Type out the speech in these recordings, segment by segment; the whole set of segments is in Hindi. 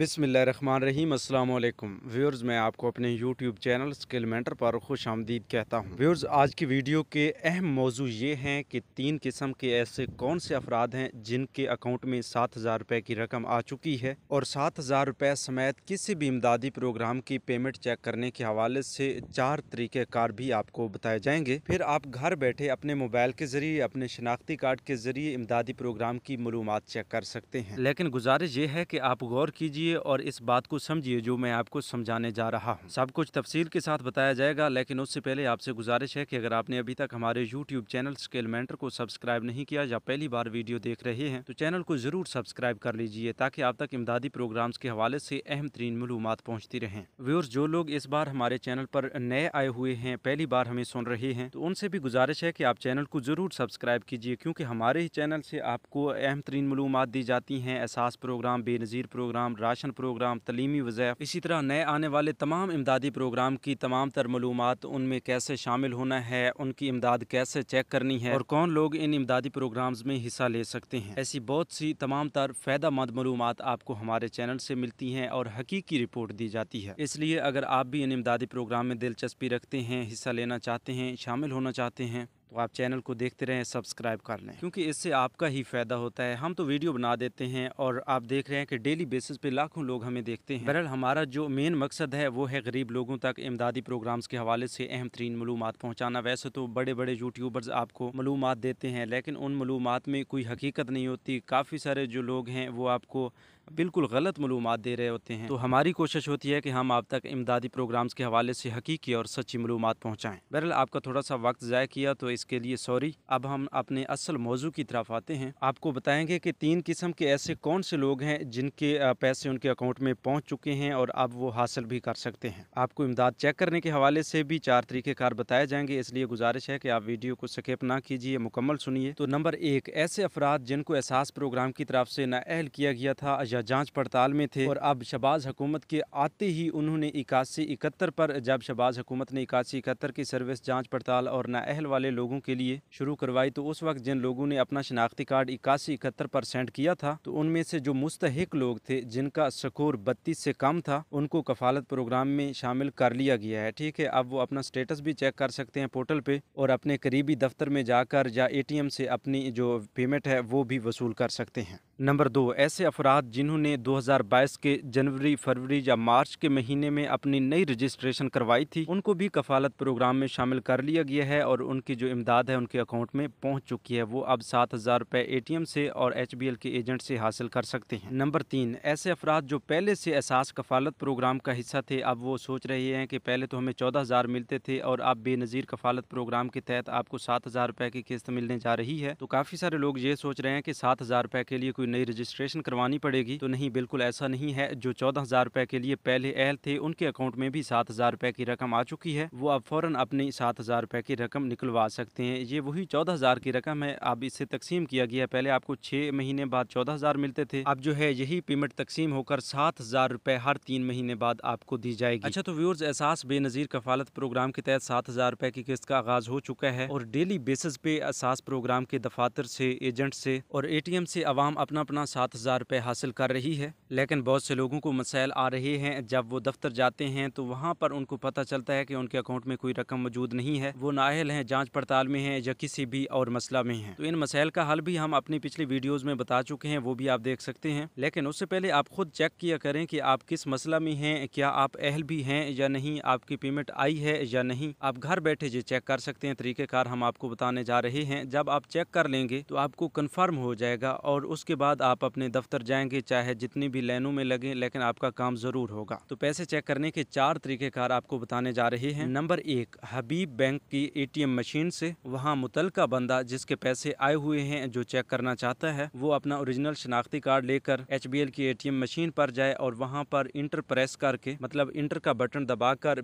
रन रही अल्लाम व्यूर्स मैं आपको अपने यूट्यूब चैनल स्किल मेंटर पर खुश आमदीद कहता हूँ व्यूर्स आज की वीडियो के अहम मौजू ये हैं कि तीन किस्म के ऐसे कौन से अफराद हैं जिनके अकाउंट में सात हज़ार रुपये की रकम आ चुकी है और सात हज़ार रुपये समेत किसी भी इमदादी प्रोग्राम की पेमेंट चेक करने के हवाले से चार तरीक़ेकार भी आपको बताए जाएंगे फिर आप घर बैठे अपने मोबाइल के ज़रिए अपने शनाख्ती कार्ड के ज़रिए इमदादी प्रोग्राम की मलूमत चेक कर सकते हैं लेकिन गुजारिश ये है कि आप गौर कीजिए कीजिए और इस बात को समझिए जो मैं आपको समझाने जा रहा हूँ सब कुछ तफसील के साथ बताया जाएगा लेकिन उससे पहले आपसे गुजारिश है कि अगर आपने अभी तक हमारे यूट्यूब चैनल स्केल मेंटर को सब्सक्राइब नहीं किया या पहली बार वीडियो देख रहे हैं तो चैनल को ज़रूर सब्सक्राइब कर लीजिए ताकि आप तक इमदादी प्रोग्राम्स के हवाले से अहम तरीन मलूम पहुँचती रहें व्यूर्स जो लोग इस बार हमारे चैनल पर नए आए हुए हैं पहली बार हमें सुन रहे हैं तो उनसे भी गुजारिश है कि आप चैनल को ज़रूर सब्सक्राइब कीजिए क्योंकि हमारे ही चैनल से आपको अहम तरीन मलूम दी जाती हैं Ehsaas programme Benazir programme ration programme तलीमी वजैफ इसी तरह नए आने वाले तमाम इमदादी प्रोग्राम की तमाम तर मलूम उनमें कैसे शामिल होना है उनकी इमदाद कैसे चेक करनी है और कौन लोग इन इमदादी प्रोग्राम में हिस्सा ले सकते हैं ऐसी बहुत सी तमाम तर फ़ायदा मंद मलूम आपको हमारे चैनल से मिलती हैं और हकीकी रिपोर्ट दी जाती है इसलिए अगर आप भी इन इमदादी प्रोग्राम में दिलचस्पी रखते हैं हिस्सा लेना चाहते हैं शामिल होना चाहते हैं तो आप चैनल को देखते रहें सब्सक्राइब कर लें क्योंकि इससे आपका ही फ़ायदा होता है हम तो वीडियो बना देते हैं और आप देख रहे हैं कि डेली बेसिस पे लाखों लोग हमें देखते हैं बहरहाल हमारा जो मेन मकसद है वो है गरीब लोगों तक इमदादी प्रोग्राम्स के हवाले से अहम तरीन मलूम पहुँचाना वैसे तो बड़े बड़े यूट्यूबर्स आपको मलूम देते हैं लेकिन उन मलूम में कोई हकीकत नहीं होती काफ़ी सारे जो लोग हैं वो आपको बिल्कुल गलत मलूम दे रहे होते हैं तो हमारी कोशिश होती है कि हम आप तक इमदादी प्रोग्राम्स के हवाले से हकीकी और सच्ची मलूम पहुँचाएँ बहरल आपका थोड़ा सा वक्त ज़ाय किया तो इसके लिए सॉरी अब हम अपने असल मौजू की तरफ आते हैं आपको बताएँगे कि तीन किस्म के ऐसे कौन से लोग हैं जिनके पैसे उनके अकाउंट में पहुँच चुके हैं और अब वो हासिल भी कर सकते हैं आपको इमदाद चेक करने के हवाले से भी चार तरीक़ेकार बताए जाएंगे इसलिए गुजारिश है कि आप वीडियो को स्केप ना कीजिए मुकम्मल सुनिए तो नंबर एक ऐसे अफराद जिनको एहसास प्रोग्राम की तरफ से अहल किया गया था या जांच पड़ताल में थे और अब शबाज़ हुकूमत के आते ही उन्होंने इक्यासी इकहत्तर पर जब शबाज़ हुकूमत ने इक्यासी इकहत्तर की सर्विस जांच पड़ताल और नाअहल वाले लोगों के लिए शुरू करवाई तो उस वक्त जिन लोगों ने अपना शनाख्ती कार्ड इक्यासी इकहत्तर पर सेंड किया था तो उनमें से जो मुस्तक लोग थे जिनका स्कोर बत्तीस से कम था उनको कफालत प्रोग्राम में शामिल कर लिया गया है ठीक है अब वो अपना स्टेटस भी चेक कर सकते हैं पोर्टल पे और अपने करीबी दफ्तर में जाकर या एम से अपनी जो पेमेंट है वो भी वसूल कर सकते हैं नंबर दो ऐसे अफराद जिन्होंने 2022 के जनवरी फरवरी या मार्च के महीने में अपनी नई रजिस्ट्रेशन करवाई थी उनको भी कफालत प्रोग्राम में शामिल कर लिया गया है और उनकी जो इमदाद है उनके अकाउंट में पहुंच चुकी है वो अब सात हज़ार रुपये ए टी एम से और एच बी एल के एजेंट से हासिल कर सकते हैं नंबर तीन ऐसे अफराद जो पहले से एहसास कफालत प्रोग्राम का हिस्सा थे अब वो सोच रहे हैं कि पहले तो हमें चौदह हज़ार मिलते थे और अब बेनज़ीर कफालत प्रोग्राम के तहत आपको सात हज़ार रुपये की किस्त मिलने जा रही है तो काफ़ी सारे लोग ये सोच रहे हैं कि सात हज़ार रुपये के लिए कोई नई रजिस्ट्रेशन करवानी पड़ेगी तो नहीं बिल्कुल ऐसा नहीं है जो चौदह हजार रुपए के लिए पहले अहल थे उनके अकाउंट में भी सात हजार रुपए की रकम आ चुकी है वो अब फौरन अपनी सात हजार रुपए की रकम निकलवा सकते हैं ये वही चौदह हजार की रकम है अब इसे तकसीम किया गया पहले आपको छह महीने बाद चौदह हजार मिलते थे अब जो है यही पेमेंट तकसीम होकर सात हजार रुपए हर तीन महीने बाद आपको दी जाएगी अच्छा तो व्यूर्स एहसास बेनजीर कफालत प्रोग्राम के तहत सात हजार रुपए की किस्त का आगाज हो चुका है और डेली बेसिस पे एहसास प्रोग्राम के दफातर से एजेंट से और ए टी एम से आवाम अपने अपना अपना सात हज़ार रुपये हासिल कर रही है लेकिन बहुत से लोगों को मसाइल आ रहे हैं जब वो दफ्तर जाते हैं तो वहाँ पर उनको पता चलता है कि उनके अकाउंट में कोई रकम मौजूद नहीं है वो नाहल हैं जाँच पड़ताल में हैं या किसी भी और मसला में हैं तो इन मसाइल का हल भी हम अपनी पिछली वीडियोज़ में बता चुके हैं वो भी आप देख सकते हैं लेकिन उससे पहले आप खुद चेक किया करें कि आप किस मसला में हैं क्या आप अहल भी हैं या नहीं आपकी पेमेंट आई है या नहीं आप घर बैठे ये चेक कर सकते हैं तरीक़ेकार हम आपको बताने जा रहे हैं जब आप चेक कर लेंगे तो आपको कन्फर्म हो जाएगा और उसके बाद आप अपने दफ्तर जाएंगे चाहे जितनी भी लाइनों में लगे लेकिन आपका काम ज़रूर होगा तो पैसे चेक करने के चार तरीक़ेकार आपको बताने जा रहे हैं नंबर एक हबीब बैंक की एटीएम मशीन से वहाँ मुतल बंदा जिसके पैसे आए हुए हैं जो चेक करना चाहता है वो अपना ओरिजिनल शनाख्ती कार्ड लेकर एच की ए मशीन पर जाए और वहाँ पर इंटर प्रेस करके मतलब इंटर का बटन दबा कर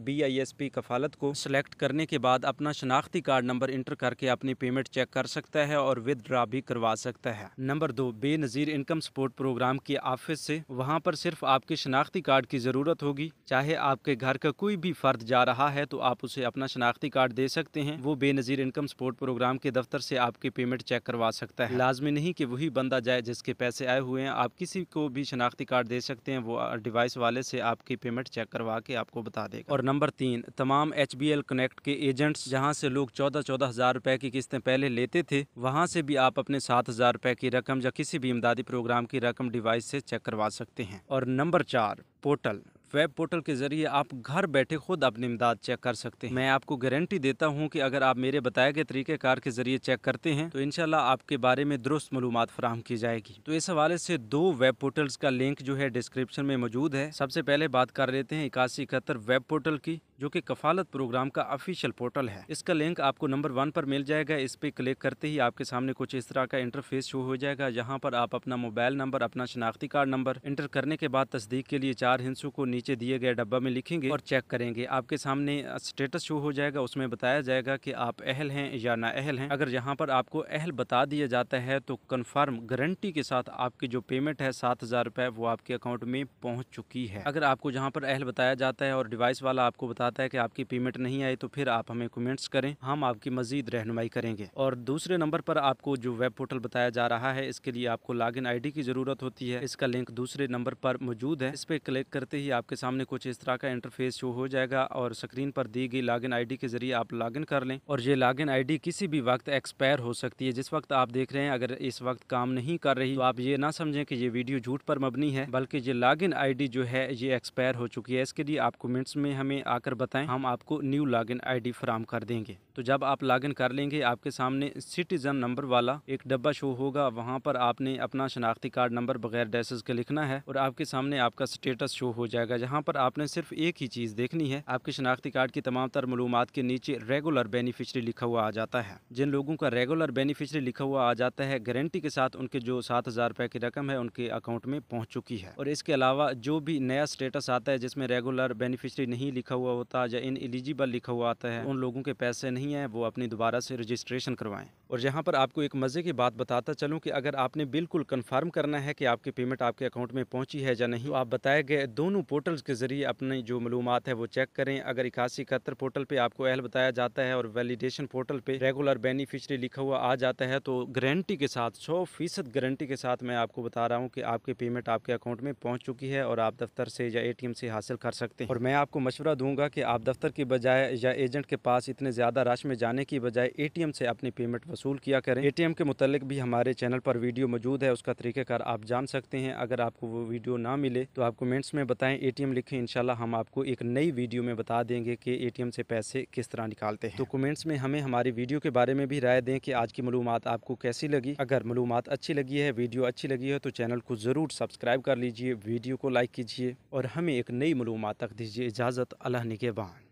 कफालत को सिलेक्ट करने के बाद अपना शनाख्ती कार्ड नंबर इंटर करके अपनी पेमेंट चेक कर सकता है और विदड्रा भी करवा सकता है नंबर दो Benazir income support programme के ऑफिस से वहाँ पर सिर्फ आपके शनाख्ती कार्ड की ज़रूरत होगी चाहे आपके घर का कोई भी फ़र्द जा रहा है तो आप उसे अपना शनाख्ती कार्ड दे सकते हैं वो बेनज़ीर इनकम सपोर्ट प्रोग्राम के दफ्तर से आपकी पेमेंट चेक करवा सकता है लाजमी नहीं कि वही बंदा जाए जिसके पैसे आए हुए हैं आप किसी को भी शनाख्ती कार्ड दे सकते हैं वो डिवाइस वाले से आपकी पेमेंट चेक करवा के आपको बता देगा और नंबर तीन तमाम एच कनेक्ट के एजेंट्स जहाँ से लोग चौदह चौदह हज़ार रुपये की किस्तें पहले लेते थे वहाँ से भी आप अपने सात हज़ार रुपये की रकम या किसी भी इमदादी प्रोग्राम की रकम डिवाइस से चेक करवा सकते हैं और नंबर चार पोर्टल वेब पोर्टल के ज़रिए आप घर बैठे खुद अपनी इमदाद चेक कर सकते हैं मैं आपको गारंटी देता हूं कि अगर आप मेरे बताए गए तरीके कार के ज़रिए चेक करते हैं तो इनशाला आपके बारे में दुरुस्त मालूम फराहम की जाएगी तो इस हवाले से दो वेब पोर्टल्स का लिंक जो है डिस्क्रिप्शन में मौजूद है सबसे पहले बात कर लेते हैं इक्यासी इकहत्तर वेब पोर्टल की जो कि कफालत प्रोग्राम का ऑफिशियल पोर्टल है इसका लिंक आपको नंबर वन पर मिल जाएगा इस पर क्लिक करते ही आपके सामने कुछ इस तरह का इंटरफेस शो हो जाएगा यहाँ पर आप अपना मोबाइल नंबर अपना शनाख्ती कार्ड नंबर इंटर करने के बाद तस्दीक के लिए चार हिंसों को नीचे दिए गए डब्बा में लिखेंगे और चेक करेंगे आपके सामने स्टेटस शो हो जाएगा उसमें बताया जाएगा की आप अहल है या ना अहल है अगर यहाँ पर आपको अहल बता दिया जाता है तो कन्फर्म गारंटी के साथ आपकी जो पेमेंट है सात हज़ार रूपए वो आपके अकाउंट में पहुँच चुकी है अगर आपको जहाँ पर अहल बताया जाता है और डिवाइस वाला आपको बता आता है कि आपकी पेमेंट नहीं आई तो फिर आप हमें कमेंट्स करें हम आपकी मजीद रहनुमाई करेंगे और दूसरे नंबर पर आपको जो वेब पोर्टल बताया जा रहा है इसके लिए आपको लॉग इन की ज़रूरत होती है इसका लिंक दूसरे नंबर पर मौजूद है इस पर क्लिक करते ही आपके सामने कुछ इस तरह का इंटरफेस शो हो जाएगा और स्क्रीन पर दी गई लॉग इन के जरिए आप लॉग कर लें और ये लॉग इन किसी भी वक्त एक्सपायर हो सकती है जिस वक्त आप देख रहे हैं अगर इस वक्त काम नहीं कर रही तो आप ये ना समझें कि ये वीडियो झूठ पर मबनी है बल्कि ये लॉग इन जो है ये एक्सपायर हो चुकी है इसके लिए आप कमेंट्स में हमें आकर बताएं हम आपको न्यू लॉगिन आईडी फराम कर देंगे तो जब आप लॉगिन कर लेंगे आपके सामने सिटीजन नंबर वाला एक डब्बा शो होगा वहाँ पर आपने अपना शनाख्ती कार्ड नंबर बगैर डेसेस के लिखना है और आपके सामने आपका स्टेटस शो हो जाएगा जहाँ पर आपने सिर्फ एक ही चीज़ देखनी है आपके शनाख्ती कार्ड की तमाम तर मालूम के नीचे रेगुलर बेनिफिशरी लिखा हुआ आ जाता है जिन लोगों का रेगुलर बेनिफिशरी लिखा हुआ आ जाता है गारंटी के साथ उनके जो सात हज़ार रुपये की रकम है उनके अकाउंट में पहुँच चुकी है और इसके अलावा जो भी नया स्टेटस आता है जिसमें रेगुलर बेनिफिशरी नहीं लिखा हुआ होता या इन एलिजिबल लिखा हुआ आता है उन लोगों के पैसे नहीं हैं वो अपनी दोबारा से रजिस्ट्रेशन करवाएँ और यहाँ पर आपको एक मज़े की बात बताता चलूँ कि अगर आपने बिल्कुल कंफर्म करना है कि आपकी पेमेंट आपके अकाउंट में पहुँची है या नहीं तो आप बताए गए दोनों पोर्टल्स के ज़रिए अपने जो मालूम है वो चेक करें अगर इक्यासी इकहत्तर पोर्टल पर आपको अहल बताया जाता है और वैलिडेशन पोर्टल पर रेगुलर बेनिफिशरी लिखा हुआ आ जाता है तो गारंटी के साथ सौ फीसद गारंटी के साथ मैं आपको बता रहा हूँ कि आपकी पेमेंट आपके अकाउंट में पहुँच चुकी है और आप दफ्तर से या ए से हासिल कर सकते हैं और मैं आपको मशवरा दूंगा कि आप दफ्तर की बजाय या एजेंट के पास इतने ज़्यादा रश में जाने की बजाय ए से अपनी पेमेंट वसूल किया करें ए के मुतलक भी हमारे चैनल पर वीडियो मौजूद है उसका तरीक़ाकार आप जान सकते हैं अगर आपको वो वीडियो ना मिले तो आप कमेंट्स में बताएं ए लिखें इनशाला हम आपको एक नई वीडियो में बता देंगे कि ए से पैसे किस तरह निकालते हैं तो कमेंट्स में हमें हमारी वीडियो के बारे में भी राय दें कि आज की मालूम आपको कैसी लगी अगर मालूम अच्छी लगी है वीडियो अच्छी लगी है तो चैनल को ज़रूर सब्सक्राइब कर लीजिए वीडियो को लाइक कीजिए और हमें एक नई मालूम तक दीजिए इजाज़त अल्लाह निगेबान